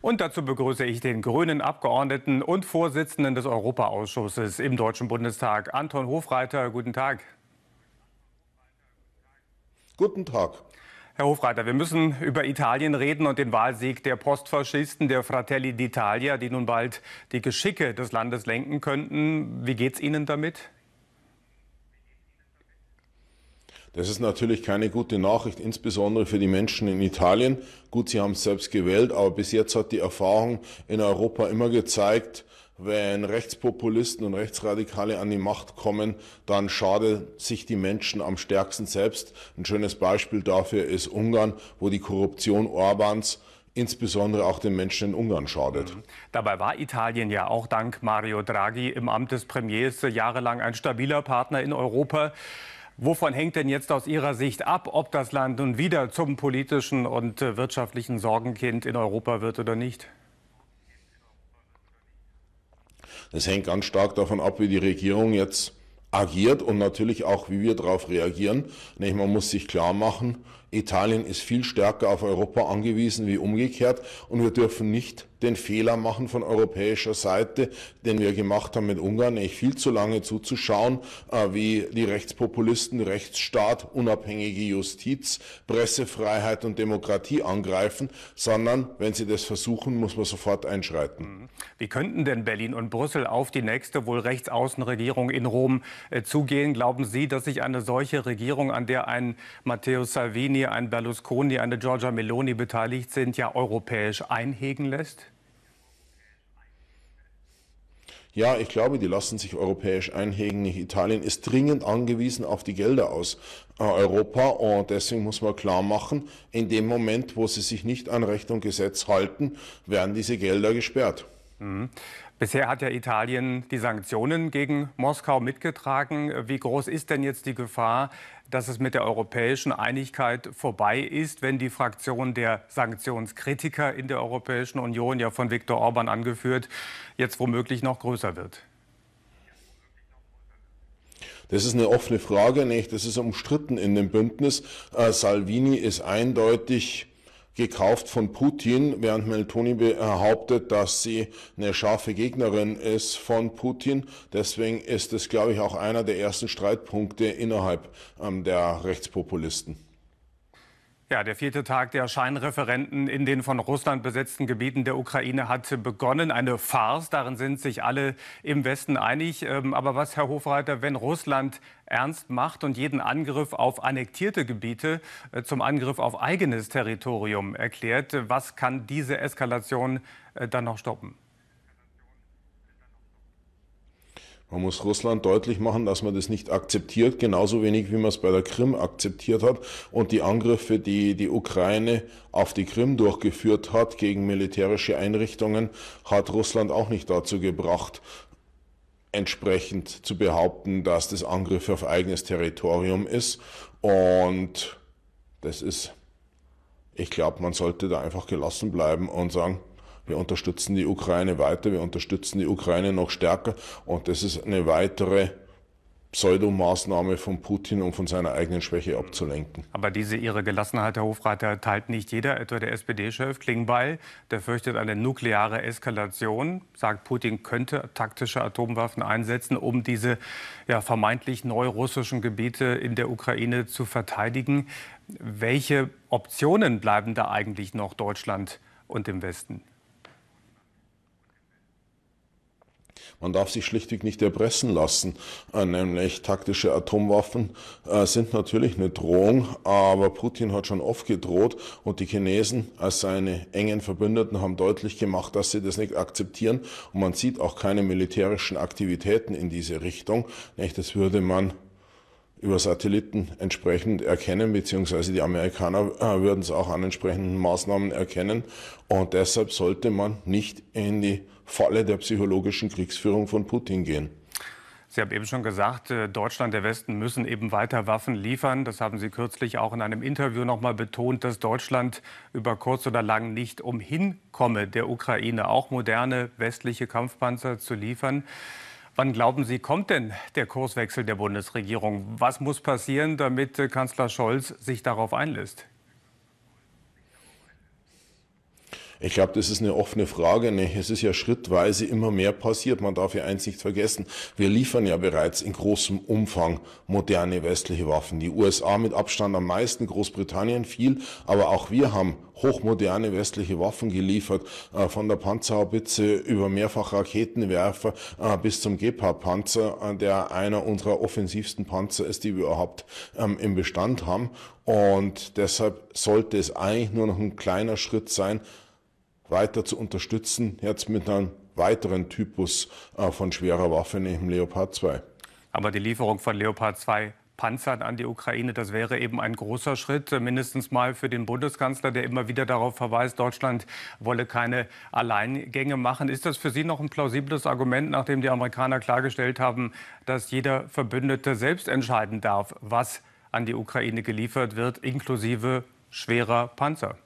Und dazu begrüße ich den grünen Abgeordneten und Vorsitzenden des Europaausschusses im Deutschen Bundestag, Anton Hofreiter. Guten Tag. Guten Tag. Herr Hofreiter, wir müssen über Italien reden und den Wahlsieg der Postfaschisten, der Fratelli d'Italia, die nun bald die Geschicke des Landes lenken könnten. Wie geht es Ihnen damit? Das ist natürlich keine gute Nachricht, insbesondere für die Menschen in Italien. Gut, sie haben es selbst gewählt, aber bis jetzt hat die Erfahrung in Europa immer gezeigt, wenn Rechtspopulisten und Rechtsradikale an die Macht kommen, dann schadet sich die Menschen am stärksten selbst. Ein schönes Beispiel dafür ist Ungarn, wo die Korruption Orbans insbesondere auch den Menschen in Ungarn schadet. Mhm. Dabei war Italien ja auch dank Mario Draghi im Amt des Premiers jahrelang ein stabiler Partner in Europa. Wovon hängt denn jetzt aus Ihrer Sicht ab, ob das Land nun wieder zum politischen und äh, wirtschaftlichen Sorgenkind in Europa wird oder nicht? Das hängt ganz stark davon ab, wie die Regierung jetzt agiert und natürlich auch, wie wir darauf reagieren. Man muss sich klar machen, Italien ist viel stärker auf Europa angewiesen wie umgekehrt und wir dürfen nicht den Fehler machen von europäischer Seite, den wir gemacht haben mit Ungarn, nämlich viel zu lange zuzuschauen, äh, wie die Rechtspopulisten Rechtsstaat, unabhängige Justiz, Pressefreiheit und Demokratie angreifen, sondern wenn sie das versuchen, muss man sofort einschreiten. Mhm. Wie könnten denn Berlin und Brüssel auf die nächste wohl Rechtsaußenregierung in Rom äh, zugehen? Glauben Sie, dass sich eine solche Regierung, an der ein Matteo Salvini Salvini, ein Berlusconi, eine Giorgia Meloni beteiligt sind, ja europäisch einhegen lässt? Ja, ich glaube, die lassen sich europäisch einhegen. Italien ist dringend angewiesen auf die Gelder aus äh, Europa und deswegen muss man klar machen, in dem Moment, wo sie sich nicht an Recht und Gesetz halten, werden diese Gelder gesperrt. Mhm. Bisher hat ja Italien die Sanktionen gegen Moskau mitgetragen. Wie groß ist denn jetzt die Gefahr, dass es mit der europäischen Einigkeit vorbei ist, wenn die Fraktion der Sanktionskritiker in der Europäischen Union, ja von Viktor Orban angeführt, jetzt womöglich noch größer wird? Das ist eine offene Frage, nicht? Das ist umstritten in dem Bündnis. Äh, Salvini ist eindeutig gekauft von Putin, während Meltoni behauptet, äh, dass sie eine scharfe Gegnerin ist von Putin. Deswegen ist es, glaube ich, auch einer der ersten Streitpunkte innerhalb ähm, der Rechtspopulisten. Ja, der vierte Tag der Scheinreferenten in den von Russland besetzten Gebieten der Ukraine hat begonnen. Eine Farce, darin sind sich alle im Westen einig. Ähm, aber was, Herr Hofreiter, wenn Russland ernst macht und jeden Angriff auf annektierte Gebiete äh, zum Angriff auf eigenes Territorium erklärt, was kann diese Eskalation äh, dann noch stoppen? Man muss Russland deutlich machen, dass man das nicht akzeptiert, genauso wenig wie man es bei der Krim akzeptiert hat und die Angriffe, die die Ukraine auf die Krim durchgeführt hat gegen militärische Einrichtungen, hat Russland auch nicht dazu gebracht, entsprechend zu behaupten, dass das Angriffe auf eigenes Territorium ist. Und das ist, ich glaube, man sollte da einfach gelassen bleiben und sagen, wir unterstützen die Ukraine weiter, wir unterstützen die Ukraine noch stärker und das ist eine weitere Pseudomaßnahme von Putin, um von seiner eigenen Schwäche abzulenken. Aber diese Ihre Gelassenheit, Herr Hofreiter, teilt nicht jeder, etwa der SPD-Chef Klingbeil. Der fürchtet eine nukleare Eskalation, sagt, Putin könnte taktische Atomwaffen einsetzen, um diese ja, vermeintlich neurussischen Gebiete in der Ukraine zu verteidigen. Welche Optionen bleiben da eigentlich noch Deutschland und dem Westen? Man darf sich schlichtweg nicht erpressen lassen, äh, nämlich taktische Atomwaffen äh, sind natürlich eine Drohung, aber Putin hat schon oft gedroht und die Chinesen als äh, seine engen Verbündeten haben deutlich gemacht, dass sie das nicht akzeptieren und man sieht auch keine militärischen Aktivitäten in diese Richtung. Das würde man über Satelliten entsprechend erkennen, beziehungsweise die Amerikaner würden es auch an entsprechenden Maßnahmen erkennen. Und deshalb sollte man nicht in die Falle der psychologischen Kriegsführung von Putin gehen. Sie haben eben schon gesagt, äh, Deutschland, der Westen müssen eben weiter Waffen liefern. Das haben Sie kürzlich auch in einem Interview noch mal betont, dass Deutschland über kurz oder lang nicht umhin komme, der Ukraine auch moderne westliche Kampfpanzer zu liefern. Wann glauben Sie, kommt denn der Kurswechsel der Bundesregierung? Was muss passieren, damit äh, Kanzler Scholz sich darauf einlässt? Ich glaube, das ist eine offene Frage. Nicht? Ne? Es ist ja schrittweise immer mehr passiert. Man darf ja eins nicht vergessen. Wir liefern ja bereits in großem Umfang moderne westliche Waffen. Die USA mit Abstand am meisten, Großbritannien viel, aber auch wir haben hochmoderne westliche Waffen geliefert, äh, von der Panzerhaubitze über Mehrfachraketenwerfer äh, bis zum Gepard-Panzer, äh, der einer unserer offensivsten Panzer ist, die wir überhaupt ähm, im Bestand haben. Und deshalb sollte es eigentlich nur noch ein kleiner Schritt sein, weiter zu unterstützen, jetzt mit einem weiteren Typus äh, von schwerer Waffe, nämlich Leopard 2. Aber die Lieferung von Leopard 2 Panzern an die Ukraine, das wäre eben ein großer Schritt, äh, mindestens mal für den Bundeskanzler, der immer wieder darauf verweist, Deutschland wolle keine Alleingänge machen. Ist das für Sie noch ein plausibles Argument, nachdem die Amerikaner klargestellt haben, dass jeder Verbündete selbst entscheiden darf, was an die Ukraine geliefert wird, inklusive schwerer Panzer?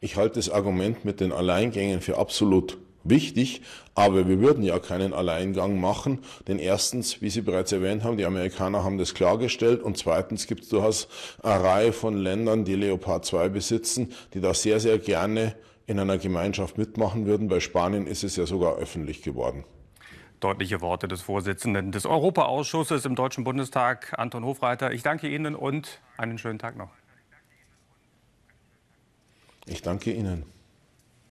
Ich halte das Argument mit den Alleingängen für absolut wichtig, aber wir würden ja keinen Alleingang machen, denn erstens, wie Sie bereits erwähnt haben, die Amerikaner haben das klargestellt und zweitens gibt es durchaus eine Reihe von Ländern, die Leopard 2 besitzen, die da sehr, sehr gerne in einer Gemeinschaft mitmachen würden. Bei Spanien ist es ja sogar öffentlich geworden. Deutliche Worte des Vorsitzenden des Europaausschusses im Deutschen Bundestag, Anton Hofreiter. Ich danke Ihnen und einen schönen Tag noch. Ich danke Ihnen.